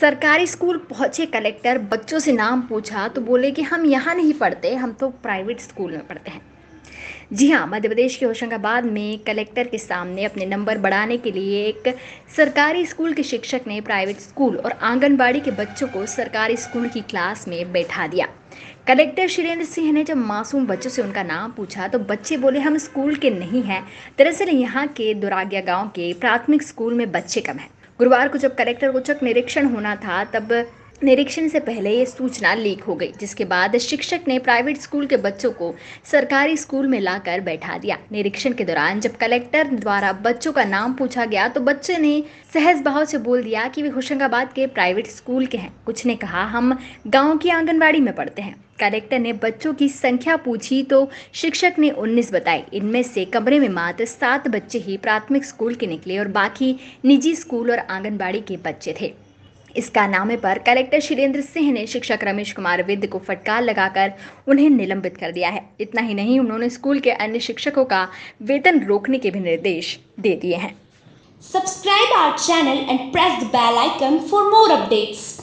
सरकारी स्कूल पहुंचे कलेक्टर बच्चों से नाम पूछा तो बोले कि हम यहाँ नहीं पढ़ते हम तो प्राइवेट स्कूल में पढ़ते हैं जी हाँ मध्य प्रदेश के होशंगाबाद में कलेक्टर के सामने अपने नंबर बढ़ाने के लिए एक सरकारी स्कूल के शिक्षक ने प्राइवेट स्कूल और आंगनबाड़ी के बच्चों को सरकारी स्कूल की क्लास में बैठा दिया कलेक्टर शीरेंद्र सिंह ने जब मासूम बच्चों से उनका नाम पूछा तो बच्चे बोले हम स्कूल के नहीं हैं दरअसल यहाँ के दुराग्या गांव के प्राथमिक स्कूल में बच्चे कम हैं गुरुवार को जब कलेक्टर को चक निरीक्षण होना था तब निरीक्षण से पहले ये सूचना लीक हो गई जिसके बाद शिक्षक ने प्राइवेट स्कूल के बच्चों को सरकारी स्कूल में लाकर बैठा दिया निरीक्षण के दौरान जब कलेक्टर द्वारा बच्चों का नाम पूछा गया तो बच्चे ने सहज भाव से बोल दिया कि वे होशंगाबाद के प्राइवेट स्कूल के हैं कुछ ने कहा हम गाँव की आंगनबाड़ी में पढ़ते हैं कलेक्टर ने बच्चों की संख्या पूछी तो शिक्षक ने 19 बताई इनमें से कमरे में मात्र सात बच्चे ही प्राथमिक स्कूल के निकले और बाकी निजी स्कूल और आंगनबाड़ी के बच्चे थे इसका नामे पर कलेक्टर शीरेंद्र सिंह ने शिक्षक रमेश कुमार विद्य को फटकार लगाकर उन्हें निलंबित कर दिया है इतना ही नहीं उन्होंने स्कूल के अन्य शिक्षकों का वेतन रोकने के भी निर्देश दे दिए हैं subscribe our channel and press the bell icon for more updates